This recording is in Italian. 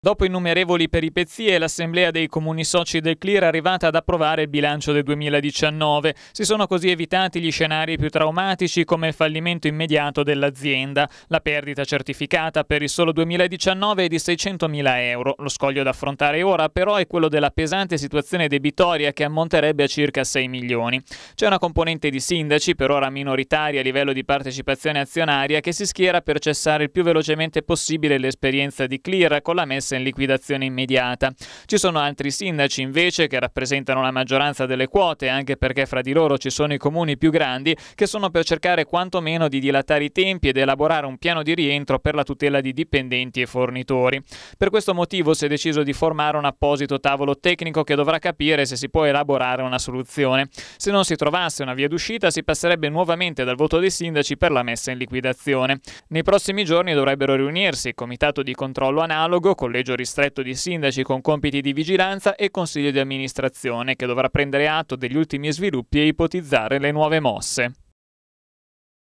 Dopo innumerevoli peripezie, l'Assemblea dei comuni soci del CLIR è arrivata ad approvare il bilancio del 2019. Si sono così evitati gli scenari più traumatici come il fallimento immediato dell'azienda. La perdita certificata per il solo 2019 è di 600.000 euro. Lo scoglio da affrontare ora però è quello della pesante situazione debitoria che ammonterebbe a circa 6 milioni. C'è una componente di sindaci, per ora minoritaria a livello di partecipazione azionaria, che si schiera per cessare il più velocemente possibile l'esperienza di CLIR con la messa in liquidazione immediata. Ci sono altri sindaci invece che rappresentano la maggioranza delle quote, anche perché fra di loro ci sono i comuni più grandi, che sono per cercare quantomeno di dilatare i tempi ed elaborare un piano di rientro per la tutela di dipendenti e fornitori. Per questo motivo si è deciso di formare un apposito tavolo tecnico che dovrà capire se si può elaborare una soluzione. Se non si trovasse una via d'uscita si passerebbe nuovamente dal voto dei sindaci per la messa in liquidazione. Nei prossimi giorni dovrebbero riunirsi il comitato di controllo analogo con le collegio ristretto di sindaci con compiti di vigilanza e consiglio di amministrazione che dovrà prendere atto degli ultimi sviluppi e ipotizzare le nuove mosse.